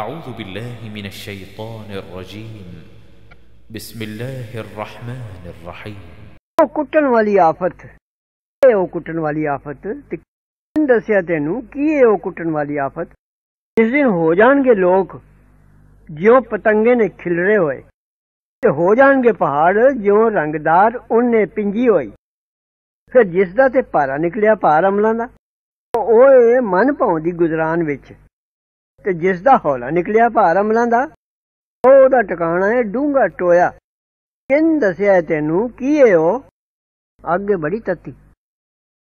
أعوذ بالله من الشيطان الرجيم بسم الله الرحمن الرحيم ਉਹ ਕੁੱਟਣ ਵਾਲੀ ਆਫਤ ਇਹ ਉਹ ਕੁੱਟਣ ਵਾਲੀ ਆਫਤ ਤੇ ਕਿਨ ਦੱਸਿਆ ਤੈਨੂੰ ਕੀ ਇਹ ਉਹ ਕੁੱਟਣ ਵਾਲੀ ਆਫਤ ਜਿਸ ਦਿਨ ਹੋ ਜਾਣਗੇ ਲੋਕ ਜਿਉਂ ਪਤੰਗੇ ਨੇ ਖਿਲਰੇ ਹੋਏ ਤੇ ਹੋ ਜਾਣਗੇ ਪਹਾੜ ਜਿਉਂ ਰੰਗਦਾਰ ਉਹਨੇ ਪਿੰਜੀ ਹੋਈ ਫਿਰ ਜਿਸ ਦਾ ਤੇ ਪਾਰਾ ਨਿਕਲਿਆ ਪਾਰ ਅਮਲਾਂ ਦਾ ਉਹ ਇਹ ਮਨ ਭਾਉਂਦੀ ਗੁਜ਼ਰਾਨ ਵਿੱਚ ਤੇ ਜਿਸ ਦਾ ਹੌਲਾ ਨਿਕਲਿਆ ਭਾਰ ਅਮਲਾਂ ਦਾ ਉਹ ਉਹਦਾ ਟਿਕਾਣਾ ਹੈ ਡੂੰਗਾ ਟੋਇਆ ਕਿੰਨ ਦੱਸਿਆ ਤੈਨੂੰ ਕੀ ਏ ਉਹ ਅੱਗੇ ਬੜੀ ਤੱਤੀ